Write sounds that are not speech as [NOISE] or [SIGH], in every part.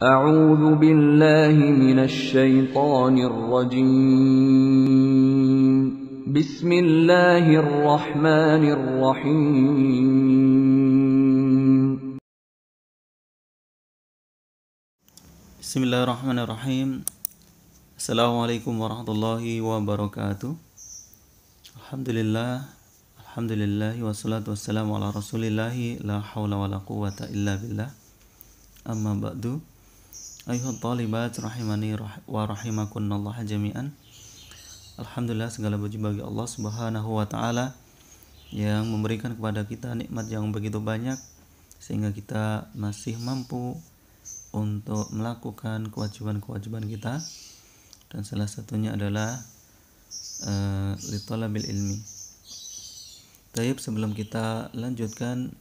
أعوذ بالله من الشيطان الرجيم بسم الله الرحمن الرحيم بسم الله الرحمن الرحيم السلام عليكم ورحمة الله وبركاته الحمد لله الحمد لله والصلاة والسلام على رسول الله لا حول ولا قوة إلا بالله أما بعد Ayuhat talibat rahimani wa Allah jami'an Alhamdulillah segala puji bagi Allah subhanahu wa ta'ala Yang memberikan kepada kita nikmat yang begitu banyak Sehingga kita masih mampu untuk melakukan kewajiban-kewajiban kita Dan salah satunya adalah uh, eh, Litolabil ilmi Taib sebelum kita lanjutkan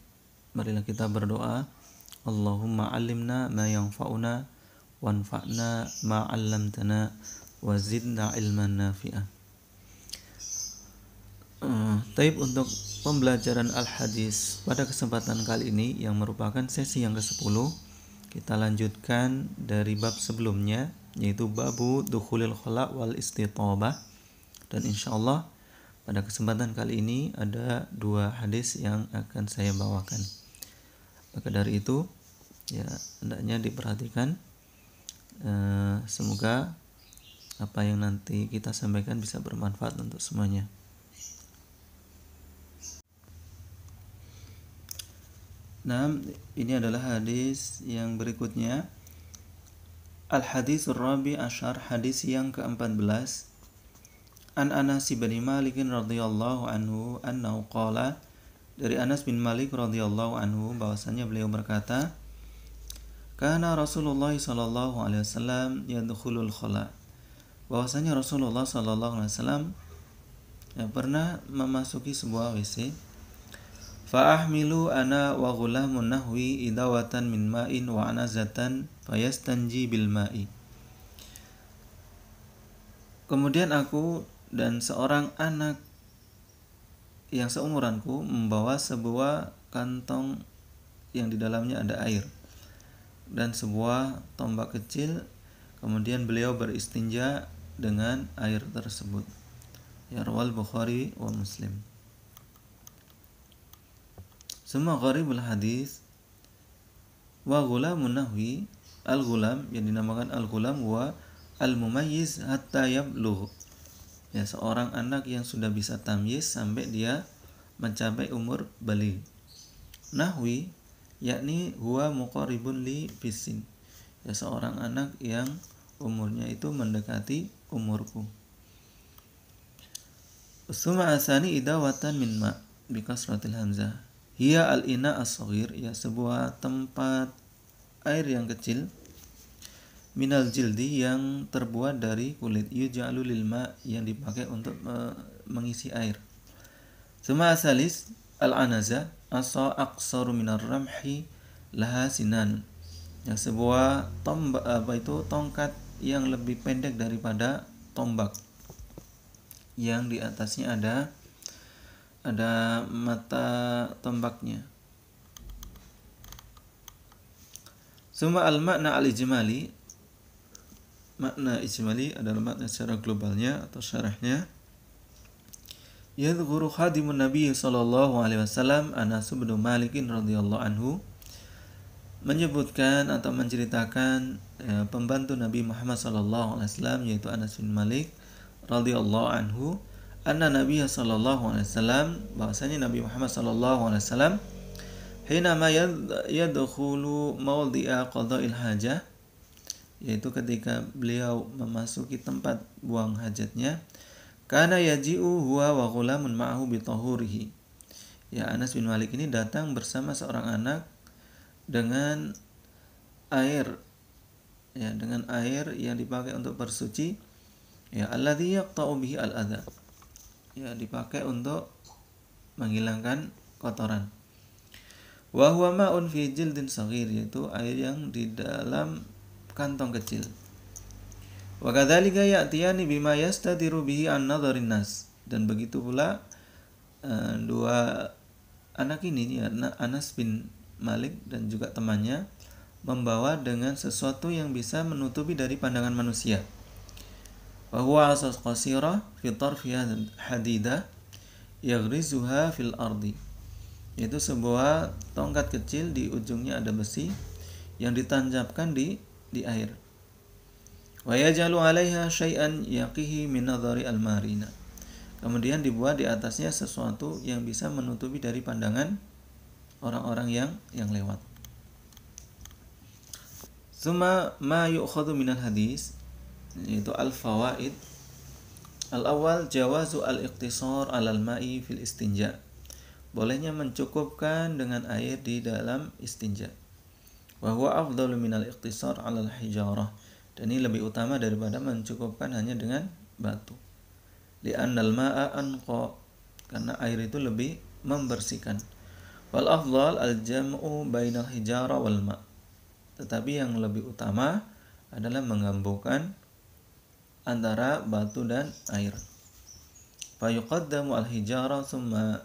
Marilah kita berdoa Allahumma alimna ma yang fauna wanfa'na ma'allamtana wa zidna ilman nafi'ah uh, Taib untuk pembelajaran Al-Hadis pada kesempatan kali ini yang merupakan sesi yang ke-10 kita lanjutkan dari bab sebelumnya yaitu babu dukhulil khala wal istitobah dan insya Allah pada kesempatan kali ini ada dua hadis yang akan saya bawakan maka dari itu ya hendaknya diperhatikan Eh, semoga apa yang nanti kita sampaikan bisa bermanfaat untuk semuanya. Nah, ini adalah hadis yang berikutnya. Al hadis Rabi Ashar hadis yang ke-14. An Anas bin Malik radhiyallahu anhu annahu qala dari Anas bin Malik radhiyallahu anhu bahwasanya beliau berkata, karena Rasulullah Shallallahu Alaihi Wasallam yadkhulul khala. Bahwasanya Rasulullah Shallallahu Alaihi Wasallam yang pernah memasuki sebuah WC. Fa'ahmilu ana wa ghulamun nahwi idawatan min ma'in wa anazatan fayastanji bil ma'i. Kemudian aku dan seorang anak yang seumuranku membawa sebuah kantong yang di dalamnya ada air dan sebuah tombak kecil. Kemudian beliau beristinja dengan air tersebut. Yarwal Bukhari wa Muslim. Semua gharibul hadis wa ghulamun nahwi al-ghulam yang dinamakan al-ghulam wa al-mumayyiz hatta yablugh. Ya, seorang anak yang sudah bisa tamyiz sampai dia mencapai umur balik. Nahwi yakni huwa muqaribun li bisin ya seorang anak yang umurnya itu mendekati umurku Suma asani idawatan min ma bikasratil hamzah Hiya al-ina as ya sebuah tempat air yang kecil minal jildi yang terbuat dari kulit yujalu lil ma yang dipakai untuk eh, mengisi air. Suma asalis al anaza asa aksaru minar ramhi laha sinan yang sebuah tombak apa itu tongkat yang lebih pendek daripada tombak yang di atasnya ada ada mata tombaknya Semua al makna al ijmali makna ijmali adalah makna secara globalnya atau syarahnya yadhkuru khadimun Nabi sallallahu alaihi wasallam Anas bin Malik radhiyallahu anhu menyebutkan atau menceritakan ya, pembantu Nabi Muhammad sallallahu alaihi wasallam yaitu Anas bin Malik radhiyallahu anhu anna Nabi sallallahu alaihi wasallam bahwasanya Nabi Muhammad sallallahu alaihi wasallam hinama yadkhulu mawdi'a qada'il hajah yaitu ketika beliau memasuki tempat buang hajatnya karena yaji'u huwa wa ghulamun ma'ahu bitahurihi. Ya Anas bin Malik ini datang bersama seorang anak dengan air ya dengan air yang dipakai untuk bersuci ya alladhi yaqta'u bihi al adha ya dipakai untuk menghilangkan kotoran wa huwa ma'un fi jildin saghir yaitu air yang di dalam kantong kecil Wa kadzalika ya'tiyani bima yastadiru bihi an nas. Dan begitu pula uh, dua anak ini ya Anas bin Malik dan juga temannya membawa dengan sesuatu yang bisa menutupi dari pandangan manusia. Bahwa asas qasira qasirah fitar hadidah yaghrizuha fil ardi. Yaitu sebuah tongkat kecil di ujungnya ada besi yang ditancapkan di di air. وَيَجَلُ عَلَيْهَا شَيْئًا يَقِهِ مِنْ al-marina. Kemudian dibuat di atasnya sesuatu yang bisa menutupi dari pandangan orang-orang yang yang lewat. Suma ma yu'khadhu al hadis yaitu al-fawaid. Al-awwal jawazu al-iqtisar al ma'i fil istinja. Bolehnya mencukupkan dengan air di dalam istinja. Wa huwa afdalu al iqtisar al hijarah dan ini lebih utama daripada mencukupkan hanya dengan batu. Li'annal ma'a anqa karena air itu lebih membersihkan. Wal afdal al-jam'u bainal hijara wal ma'. Tetapi yang lebih utama adalah menggabungkan antara batu dan air. yuqaddamu al-hijara summa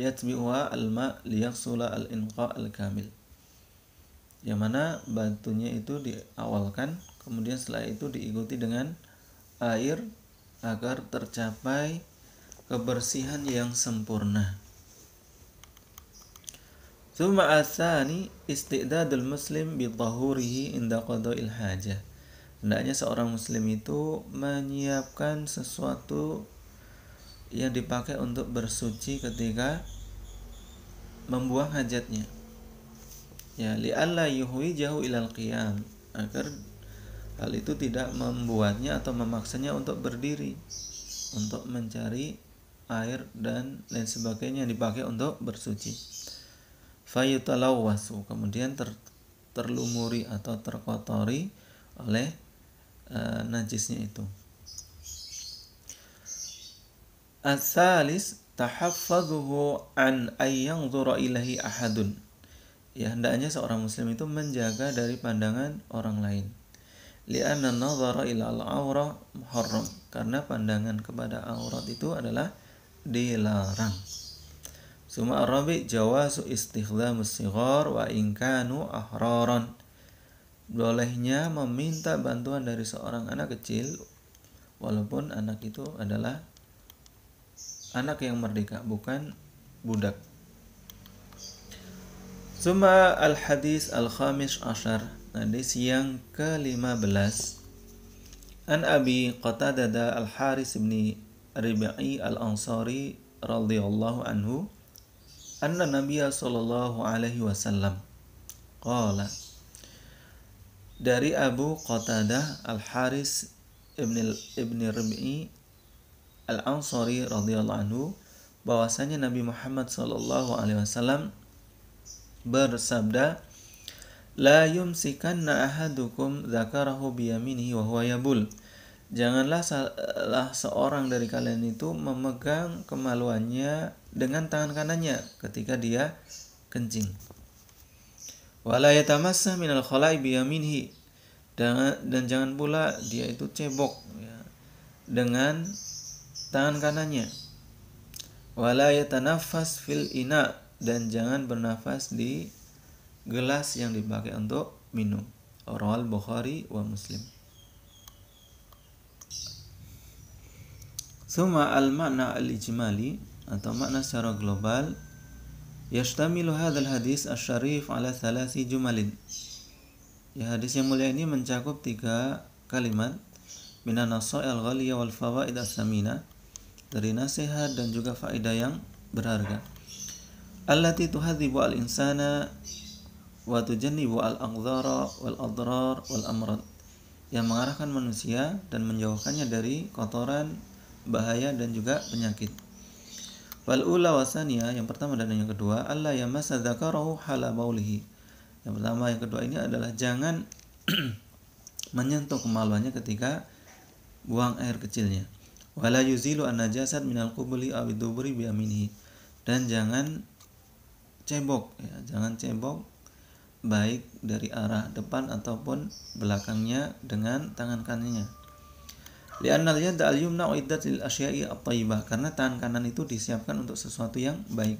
yatbi'uha al-ma' liyaksula al-inqa al-kamil yang mana batunya itu diawalkan kemudian setelah itu diikuti dengan air agar tercapai kebersihan yang sempurna. Suma asani istidadul muslim bitahurihi inda qadu'il hajah. Hendaknya seorang muslim itu menyiapkan sesuatu yang dipakai untuk bersuci ketika membuang hajatnya ya li li'alla yuhwijahu ilal qiyam agar hal itu tidak membuatnya atau memaksanya untuk berdiri untuk mencari air dan lain sebagainya yang dipakai untuk bersuci fayutalawwasu kemudian ter, terlumuri atau terkotori oleh e, najisnya itu asalis tahaffazuhu an ayyangzura ilahi ahadun ya hendaknya seorang muslim itu menjaga dari pandangan orang lain li'anna nadhara ila al-aurah muharram karena pandangan kepada aurat itu adalah dilarang suma arabi jawazu istikhdamus sighar wa in kanu ahraran bolehnya meminta bantuan dari seorang anak kecil walaupun anak itu adalah anak yang merdeka bukan budak Suma al-hadis al-khamis ashar Hadis yang ke belas An Abi Qatadah al-Haris bin Ribai al-Ansari radhiyallahu anhu Anna Nabiya sallallahu alaihi wasallam Qala Dari Abu Qatadah al-Haris ibn, ibn Ribai al-Ansari radhiyallahu anhu bahwasanya Nabi Muhammad sallallahu alaihi wasallam bersabda, La yumsikanna ahadukum zakarahu biyaminihi wa huwa yabul. Janganlah salah seorang dari kalian itu memegang kemaluannya dengan tangan kanannya ketika dia kencing. Wala yatamassa minal khala'i biyaminhi. Dan, dan jangan pula dia itu cebok ya, dengan tangan kanannya. Wala fil ina dan jangan bernafas di gelas yang dipakai untuk minum. Rawal Bukhari wa Muslim. Suma al-makna al-ijmali atau makna secara global yashtamilu hadal hadis asy sharif ala thalasi jumalin. Ya hadis yang mulia ini mencakup tiga kalimat minan al ghaliyah wal fawaid as-samina dari nasihat dan juga faedah yang berharga allati tuhadzibu al-insana wa tujannibu al aghdara wal adrar wal amrad yang mengarahkan manusia dan menjauhkannya dari kotoran, bahaya dan juga penyakit. Wal ula wasania yang pertama dan yang kedua Allah ya dzakarahu hala Halabaulihi. Yang pertama yang kedua ini adalah jangan [CLEARS THROAT] menyentuh kemaluannya ketika buang air kecilnya. Wala yuzilu an-najasat minal qubli aw dubri bi Dan jangan cebok ya jangan cebok baik dari arah depan ataupun belakangnya dengan tangan kanannya li'annal yada al asya'i at karena tangan kanan itu disiapkan untuk sesuatu yang baik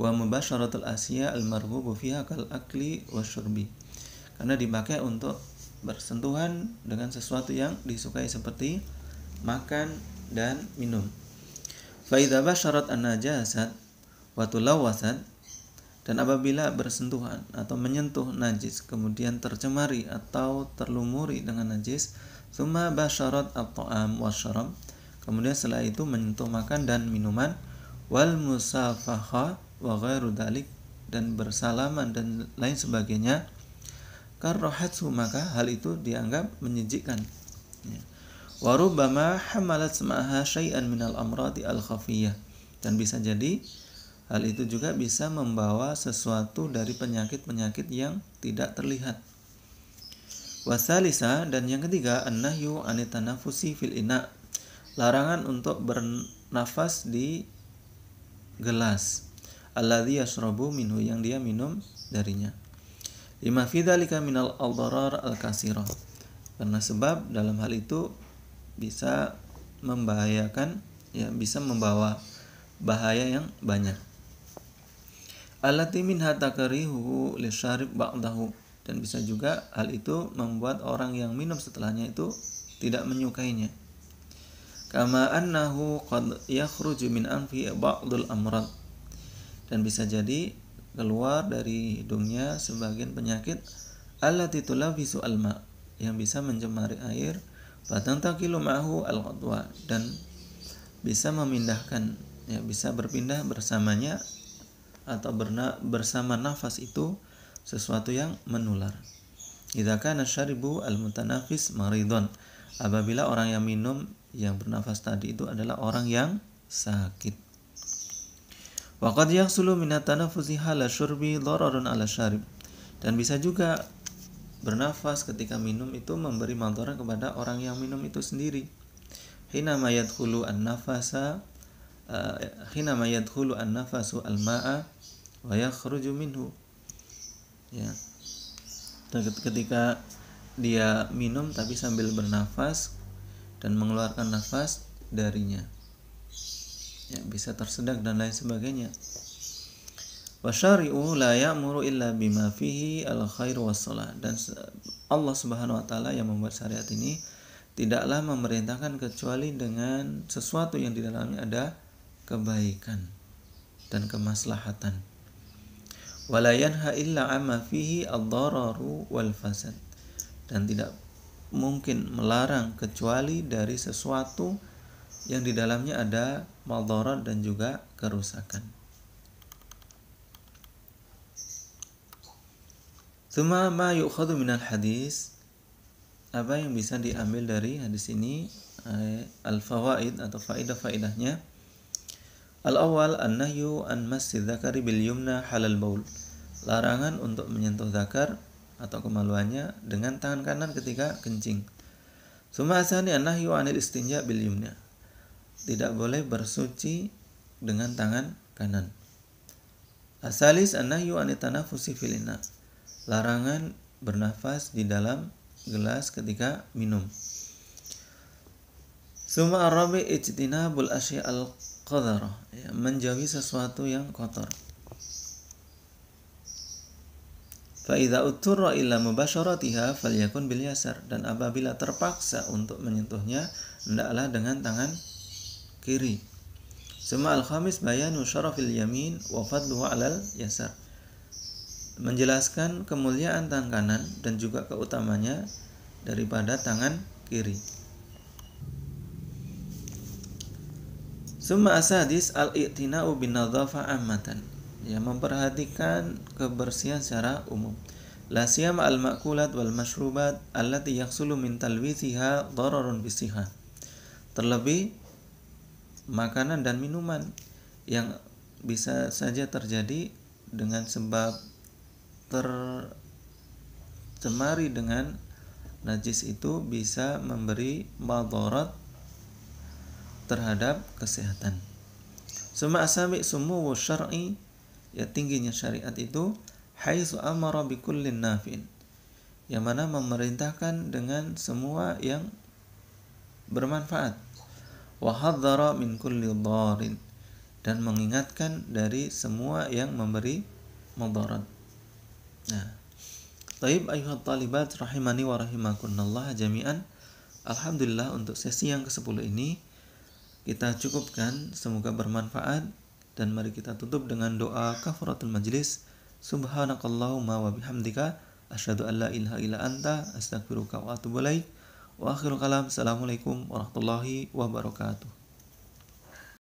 wa mubasyaratul asya al marghubu fiha kal akli washurbi karena dipakai untuk bersentuhan dengan sesuatu yang disukai seperti makan dan minum. Faidabah syarat an-najasat watulawasat dan apabila bersentuhan atau menyentuh najis kemudian tercemari atau terlumuri dengan najis, summa basharat at-ta'am wasyarab. Kemudian setelah itu menyentuh makan dan minuman wal musafaha wa ghairu dalik dan bersalaman dan lain sebagainya. Karrohatsu maka hal itu dianggap menyejikkan Ya. Warubama hamalat sama'aha syai'an minal amrati al khafiyyah Dan bisa jadi Hal itu juga bisa membawa sesuatu dari penyakit-penyakit yang tidak terlihat. Wasalisa dan yang ketiga annahyu anitanafusi fil ina. Larangan untuk bernafas di gelas. Alladhi yashrabu minhu yang dia minum darinya. Lima fidzalika minal adrar al-kasirah. Karena sebab dalam hal itu bisa membahayakan ya bisa membawa bahaya yang banyak. Alati minha takarihu lisyarib ba'dahu dan bisa juga hal itu membuat orang yang minum setelahnya itu tidak menyukainya. Kama annahu qad yakhruju min anfi ba'dul amrad. Dan bisa jadi keluar dari hidungnya sebagian penyakit alati tulabisu alma yang bisa mencemari air takilu ma'hu al dan bisa memindahkan ya bisa berpindah bersamanya atau berna, bersama nafas itu sesuatu yang menular. Idza kana syaribu al-mutanafis maridon. Apabila orang yang minum yang bernafas tadi itu adalah orang yang sakit. Waktu yang yahsulu min at-tanaffusi hala syurbi ala syarib. Dan bisa juga bernafas ketika minum itu memberi mantoran kepada orang yang minum itu sendiri. Hina hulu an-nafasa Eh, hinama yadkhulu an-nafasu al-ma'a wa yakhruju minhu. Ya. Ketika dia minum tapi sambil bernafas dan mengeluarkan nafas darinya. Ya, bisa tersedak dan lain sebagainya. Wasyari'u la ya'muru illa bima fihi al-khair was-salah. Dan Allah Subhanahu wa taala yang membuat syariat ini tidaklah memerintahkan kecuali dengan sesuatu yang di dalamnya ada kebaikan dan kemaslahatan. Wala yanha illa amma fihi ad-dararu wal fasad. Dan tidak mungkin melarang kecuali dari sesuatu yang di dalamnya ada madarat dan juga kerusakan. Thumma ma yu'khadhu al hadis apa yang bisa diambil dari hadis ini eh, al-fawaid atau faidah-faidahnya Al-awwal an-nahyu an masjid zakari bil yumna halal baul. Larangan untuk menyentuh zakar atau kemaluannya dengan tangan kanan ketika kencing. Suma asani an-nahyu anil istinja bil yumna. Tidak boleh bersuci dengan tangan kanan. Asalis an-nahyu anit tanafusi filina. Larangan bernafas di dalam gelas ketika minum. Suma arabi ijtinabul asyi al kotor ya, menjauhi sesuatu yang kotor Fa'idha uturra illa mubasharatiha falyakun bil yasar dan apabila terpaksa untuk menyentuhnya hendaklah dengan tangan kiri. Suma al-khamis bayanu syarafil yamin wa fadluhu alal yasar. Menjelaskan kemuliaan tangan kanan dan juga keutamanya daripada tangan kiri. Summa asadis al-i'tina'u bin nadhafa ammatan. Ya, memperhatikan kebersihan secara umum. La siyam al-ma'kulat wal mashrubat allati yahsulu min talwithiha dararun bisiha. Terlebih makanan dan minuman yang bisa saja terjadi dengan sebab tercemari dengan najis itu bisa memberi madarat terhadap kesehatan. Suma asami sumu syar'i ya tingginya syariat itu haitsu amara bikullin nafin. Yang mana memerintahkan dengan semua yang bermanfaat. Wa hadzara min kulli dharin dan mengingatkan dari semua yang memberi mudarat. Nah, Taib ayuhat talibat rahimani wa rahimakunallah jami'an Alhamdulillah untuk sesi yang ke-10 ini kita cukupkan semoga bermanfaat dan mari kita tutup dengan doa kafaratul majlis subhanakallahumma wa bihamdika asyhadu an la ilaha illa anta astaghfiruka wa atubu ilaik wa akhiru kalam assalamualaikum warahmatullahi wabarakatuh